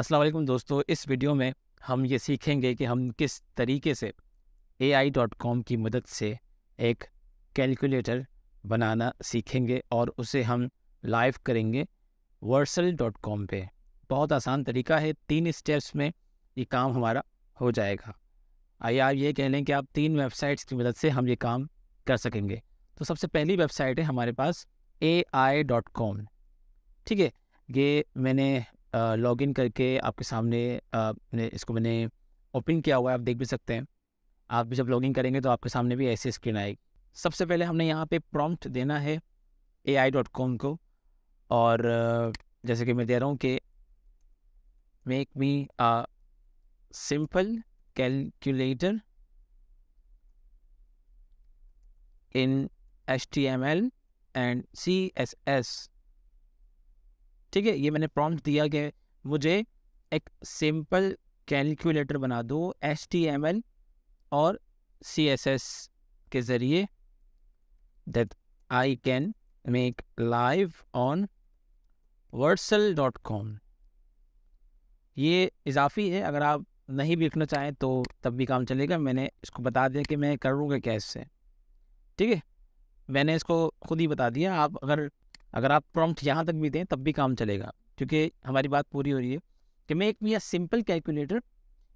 अस्सलाम वालेकुम दोस्तों इस वीडियो में हम ये सीखेंगे कि हम किस तरीके से ai.com की मदद से एक कैलकुलेटर बनाना सीखेंगे और उसे हम लाइव करेंगे वर्सल डॉट कॉम पर बहुत आसान तरीका है तीन स्टेप्स में ये काम हमारा हो जाएगा आइए आप ये कह लें कि आप तीन वेबसाइट्स की मदद से हम ये काम कर सकेंगे तो सबसे पहली वेबसाइट है हमारे पास ए आई डॉट कॉम ठीक है ये मैंने लॉग इन करके आपके सामने आ, इसको मैंने ओपन किया हुआ है आप देख भी सकते हैं आप भी जब लॉग इन करेंगे तो आपके सामने भी ऐसी स्क्रीन आएगी सबसे पहले हमने यहाँ पे प्रॉम्प्ट देना है ए आई डॉट कॉम को और जैसे कि मैं दे रहा हूँ कि make me a simple calculator in H T M L and C S S ठीक है ये मैंने प्रॉम्प्ट दिया कि मुझे एक सिंपल कैलकुलेटर बना दो एस टी एम एल और सी एस एस के ज़रिए that I can make live on Vercel dot com ये इजाफी है अगर आप नहीं भी लिखना चाहें तो तब भी काम चलेगा मैंने इसको बता दिया कि मैं करूँगा कैसे ठीक है मैंने इसको खुद ही बता दिया आप अगर अगर आप प्रॉम्प्ट यहाँ तक भी दें तब भी काम चलेगा क्योंकि हमारी बात पूरी हो रही है कि मैं एक a simple calculator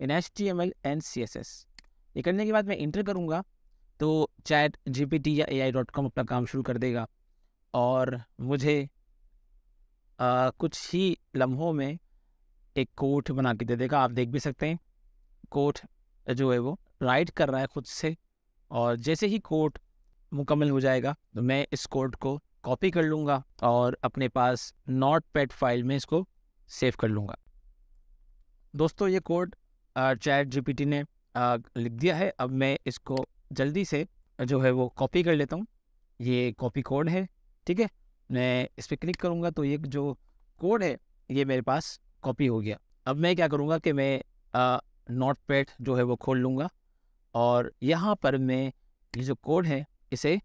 in H T M L and C S S ये करने के बाद मैं इंटर करूँगा तो चैट जी पी टी या ए आई डॉट कॉम अपना काम शुरू कर देगा और मुझे आ, कुछ ही लम्हों में एक कोट बना के दे देगा आप देख भी सकते हैं कोट जो है वो राइट कर रहा है ख़ुद से और जैसे ही कोट मुकम्मल हो जाएगा तो मैं इस कोड को कॉपी कर लूँगा और अपने पास नॉट पैड फाइल में इसको सेव कर लूँगा दोस्तों ये कोड चैट जीपीटी ने लिख दिया है अब मैं इसको जल्दी से जो है वो कॉपी कर लेता हूँ ये कॉपी कोड है ठीक है मैं इस पर क्लिक करूँगा तो ये जो कोड है ये मेरे पास कॉपी हो गया अब मैं क्या करूँगा कि मैं नोट पैड जो है वो खोल लूँगा और यहाँ पर मैं ये जो कोड है इसे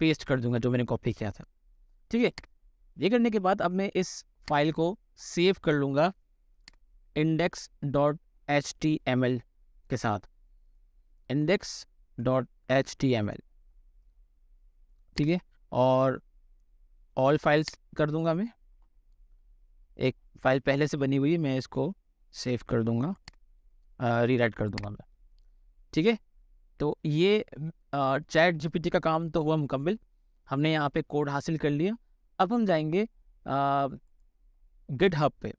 पेस्ट कर दूंगा जो मैंने कॉपी किया था ठीक है ये करने के बाद अब मैं इस फाइल को सेव कर लूँगा index dot H T M L के साथ index dot H T M L ठीक है और ऑल फाइल्स कर दूंगा मैं एक फाइल पहले से बनी हुई है मैं इसको सेव कर दूंगा रीराइट कर दूंगा मैं ठीक है तो ये चैट जीपीटी का काम तो हुआ मुकम्मल हमने यहाँ पे कोड हासिल कर लिया अब हम जाएंगे गिट हब पे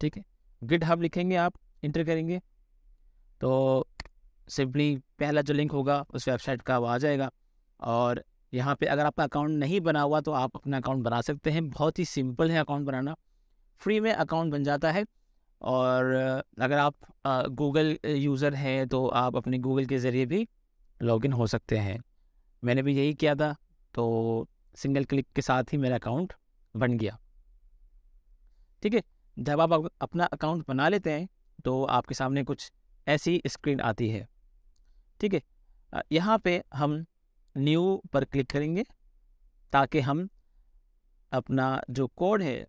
ठीक है गिट हब लिखेंगे आप इंटर करेंगे तो सिंपली पहला जो लिंक होगा उस वेबसाइट का वो आ जाएगा और यहाँ पे अगर आपका अकाउंट नहीं बना हुआ तो आप अपना अकाउंट बना सकते हैं बहुत ही सिंपल है अकाउंट बनाना फ्री में अकाउंट बन जाता है और अगर आप गूगल यूज़र हैं तो आप अपने गूगल के ज़रिए भी लॉगिन हो सकते हैं मैंने भी यही किया था तो सिंगल क्लिक के साथ ही मेरा अकाउंट बन गया ठीक है जब आप अपना अकाउंट बना लेते हैं तो आपके सामने कुछ ऐसी स्क्रीन आती है ठीक है यहाँ पे हम न्यू पर क्लिक करेंगे ताकि हम अपना जो कोड है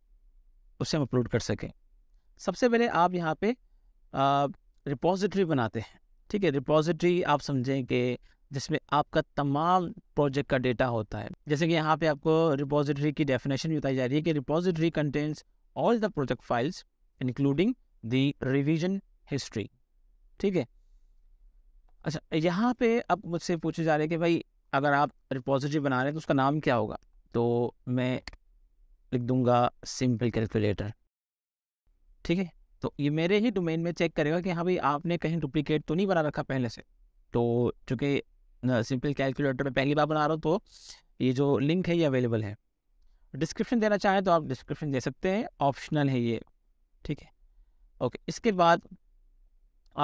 उसे हम अपलोड कर सकें सबसे पहले आप यहाँ पे रिपोजिटरी बनाते हैं ठीक है रिपोजिटरी आप समझें कि जिसमें आपका तमाम प्रोजेक्ट का डेटा होता है जैसे कि यहाँ पे आपको रिपोजिटरी की डेफिनेशन बताई जा रही है कि repository contents all the project files including the revision history ठीक है अच्छा यहाँ पे अब मुझसे पूछे जा रहे हैं कि भाई अगर आप रिपोजिटरी बना रहे हैं तो उसका नाम क्या होगा तो मैं लिख दूंगा सिंपल कैलकुलेटर ठीक है तो ये मेरे ही डोमेन में चेक करेगा कि हाँ भाई आपने कहीं डुप्लीकेट तो नहीं बना रखा पहले से तो चूँकि सिंपल कैलकुलेटर में पहली बार बना रहा हूँ तो ये जो लिंक है ये अवेलेबल है डिस्क्रिप्शन देना चाहें तो आप डिस्क्रिप्शन दे सकते हैं ऑप्शनल है ये ठीक है ओके इसके बाद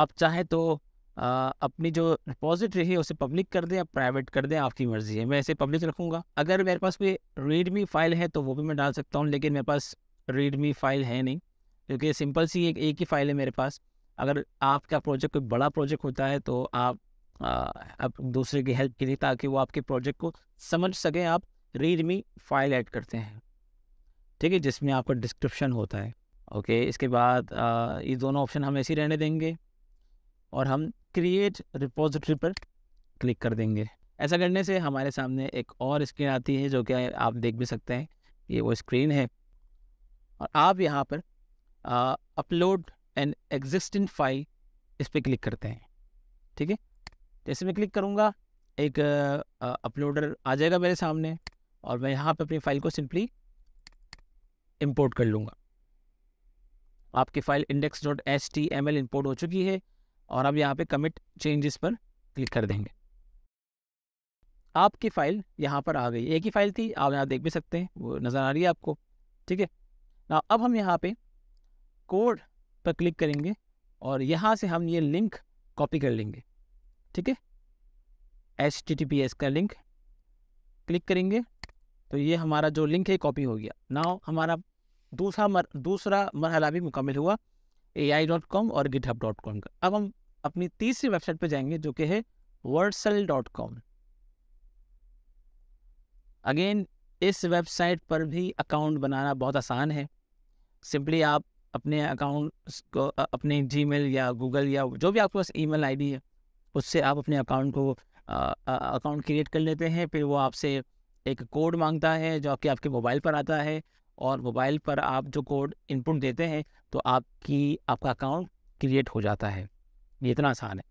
आप चाहें तो आ, अपनी जो रिपोजिटरी है उसे पब्लिक कर दें या प्राइवेट कर दें आपकी मर्ज़ी है मैं इसे पब्लिक रखूँगा अगर मेरे पास कोई रीडमी फाइल है तो वो भी मैं डाल सकता हूँ लेकिन मेरे पास रीडमी फाइल है नहीं क्योंकि सिंपल सी एक एक ही फाइल है मेरे पास अगर आपका प्रोजेक्ट कोई बड़ा प्रोजेक्ट होता है तो आप आप दूसरे की हेल्प के लिए ताकि वो आपके प्रोजेक्ट को समझ सकें आप रीडमी फाइल ऐड करते हैं ठीक है जिसमें आपका डिस्क्रिप्शन होता है ओके इसके बाद ये दोनों ऑप्शन हम ऐसे ही रहने देंगे और हम क्रिएट रिपोजिटरी पर क्लिक कर देंगे ऐसा करने से हमारे सामने एक और स्क्रीन आती है जो कि आप देख भी सकते हैं ये वो स्क्रीन है और आप यहाँ पर अपलोड एन एग्जिस्टिंग फाइल इस पर क्लिक करते हैं ठीक है जैसे तो मैं क्लिक करूँगा एक अपलोडर आ जाएगा मेरे सामने और मैं यहाँ पे अपनी फ़ाइल को सिंपली इंपोर्ट कर लूँगा आपकी file index dot S T M L import हो चुकी है और आप यहाँ पे कमिट चेंजेस पर क्लिक कर देंगे आपकी फ़ाइल यहाँ पर आ गई एक ही फ़ाइल थी आप यहाँ देख भी सकते हैं वो नज़र आ रही है आपको ठीक है ना अब हम यहाँ पे कोड पर क्लिक करेंगे और यहाँ से हम ये लिंक कॉपी कर लेंगे ठीक है H T T P S का लिंक क्लिक करेंगे तो ये हमारा जो लिंक है कॉपी हो गया नाव हमारा दूसरा मर, दूसरा मरहला भी मुकम्मल हुआ ए आई डॉट कॉम और गिटहब डॉट कॉम का अब हम अपनी तीसरी वेबसाइट पर जाएंगे जो कि है वर्सल डॉट कॉम अगेन इस वेबसाइट पर भी अकाउंट बनाना बहुत आसान है सिंपली आप अपने अकाउंट को अपने जी या गूगल या जो भी आपके पास ई मेल है उससे आप अपने अकाउंट को अकाउंट क्रिएट कर लेते हैं फिर वो आपसे एक कोड मांगता है जो कि आपके मोबाइल पर आता है और मोबाइल पर आप जो कोड इनपुट देते हैं तो आपकी आपका अकाउंट क्रिएट हो जाता है ये इतना आसान है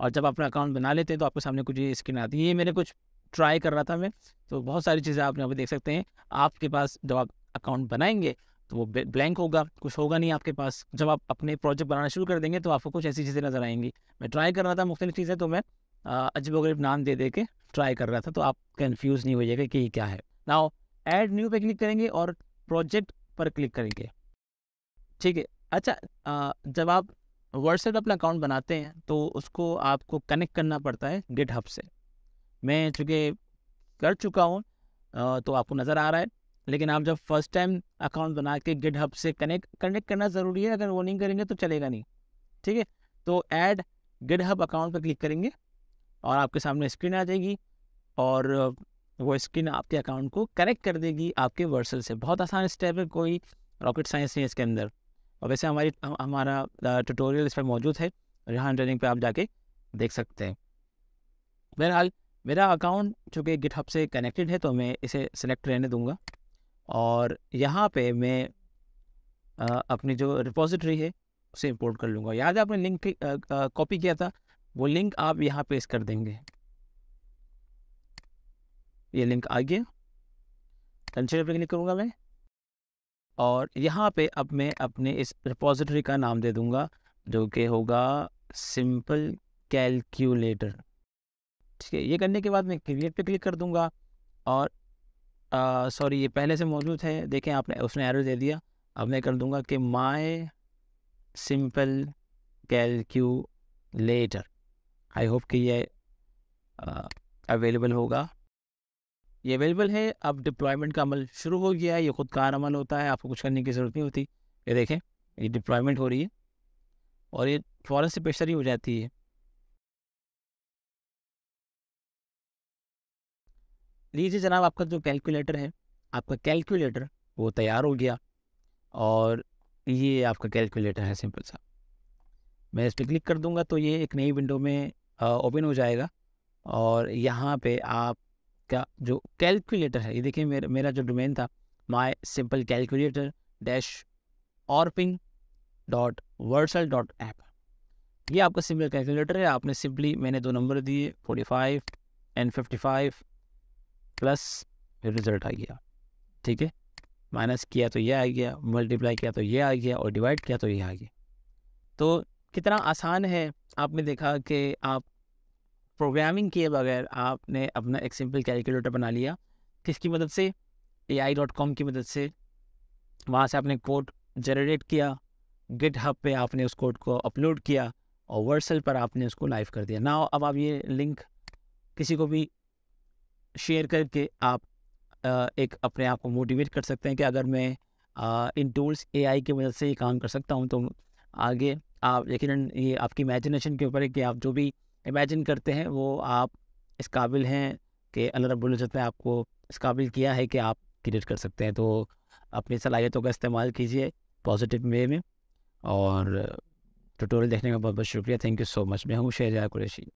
और जब अपना अकाउंट बना लेते हैं तो आपके सामने कुछ ये स्क्रीन आती है ये मैंने कुछ ट्राई कर रहा था मैं तो बहुत सारी चीज़ें आप यहाँ पर देख सकते हैं आपके पास जब आप अकाउंट बनाएंगे तो वो ब्लैंक होगा कुछ होगा नहीं आपके पास जब आप अपने प्रोजेक्ट बनाना शुरू कर देंगे तो आपको कुछ ऐसी चीज़ें नज़र आएंगी मैं ट्राई कर रहा था मुख्तलिफ चीज़ें तो मैं अजीब वगैरह नाम दे दे के ट्राई कर रहा था तो आप कन्फ्यूज़ नहीं होइएगा कि ये क्या है नाउ ऐड न्यू पे क्लिक करेंगे और प्रोजेक्ट पर क्लिक करेंगे ठीक है अच्छा आ, जब आप व्हाट्सएप अपना अकाउंट बनाते हैं तो उसको आपको कनेक्ट करना पड़ता है गिट से मैं चूँकि कर चुका हूँ तो आपको नज़र आ रहा है लेकिन आप जब फर्स्ट टाइम अकाउंट बना के गिट हब से कनेक्ट कनेक्ट करना ज़रूरी है अगर वो नहीं करेंगे तो चलेगा नहीं ठीक है तो ऐड गिट हब अकाउंट पर क्लिक करेंगे और आपके सामने स्क्रीन आ जाएगी और वो स्क्रीन आपके अकाउंट को कनेक्ट कर देगी आपके वर्सल से बहुत आसान स्टेप है कोई रॉकेट साइंस नहीं है इसके अंदर और वैसे हमारी हमारा ट्यूटोरियल इस पर मौजूद है रिहान ट्रेनिंग पे आप जाके देख सकते हैं बहरहाल मेरा अकाउंट चूँकि गिट से कनेक्टेड है तो मैं इसे सेलेक्ट रहने दूँगा और यहाँ पे मैं आ, अपनी जो रिपोजिटरी है उसे इंपोर्ट कर लूँगा याद है आपने लिंक कॉपी किया था वो लिंक आप यहाँ पेस्ट कर देंगे ये लिंक आ गया कंसिडर पर क्लिक करूँगा मैं और यहाँ पे अब मैं अपने इस रिपोजिटरी का नाम दे दूँगा जो कि होगा सिंपल कैलकुलेटर ठीक है ये करने के बाद मैं क्रिएट पे क्लिक कर दूंगा और सॉरी ये पहले से मौजूद है देखें आपने उसने एरर दे दिया अब मैं कर दूंगा कि my simple calculator I hope कि ये अवेलेबल होगा ये अवेलेबल है अब डिप्लॉयमेंट का अमल शुरू हो गया है ये खुद कार अमल होता है आपको कुछ करने की ज़रूरत नहीं होती ये देखें ये डिप्लॉयमेंट हो रही है और ये फ़ौरन से ही हो जाती है लीजिए जनाब आपका जो कैलकुलेटर है आपका कैलकुलेटर वो तैयार हो गया और ये आपका कैलकुलेटर है सिंपल सा मैं इस पर क्लिक कर दूंगा तो ये एक नई विंडो में ओपन हो जाएगा और यहाँ पे आपका जो कैलकुलेटर है ये देखिए मेरा मेरा जो डोमेन था माई सिंपल कैलकुलेटर डैश ऑर्पिंग डॉट वर्सल डॉट ऐप ये आपका सिंपल कैलकुलेटर है आपने सिंपली मैंने दो नंबर दिए forty five and fifty five plus result आ गया ठीक है माइनस किया तो ये आ गया मल्टीप्लाई किया तो ये आ गया और डिवाइड किया तो ये आ गया तो कितना आसान है आपने देखा कि आप प्रोग्रामिंग किए बगैर आपने अपना एक सिंपल कैलकुलेटर बना लिया किसकी मदद से ए आई डॉट कॉम की मदद से वहाँ से आपने कोड जनरेट किया गिट हब पर आपने उस कोड को अपलोड किया और वर्सल पर आपने उसको लाइव कर दिया ना अब आप ये लिंक किसी को भी शेयर करके आप एक अपने आप को मोटिवेट कर सकते हैं कि अगर मैं इन टूल्स आई की मदद से ये काम कर सकता हूँ तो आगे आप यकीन ये आपकी इमेजिनेशन के ऊपर है कि आप जो भी इमेजिन करते हैं वो आप इस काबिल हैं कि अल्लाह रब्बुल इज़्ज़त ने आपको इस काबिल किया है कि आप क्रिएट कर सकते हैं तो अपनी सलाहियतों का इस्तेमाल कीजिए पॉजिटिव वे में और ट्यूटोरियल देखने का बहुत बहुत शुक्रिया थैंक यू सो मच मैं हूँ शेजा कुरेशी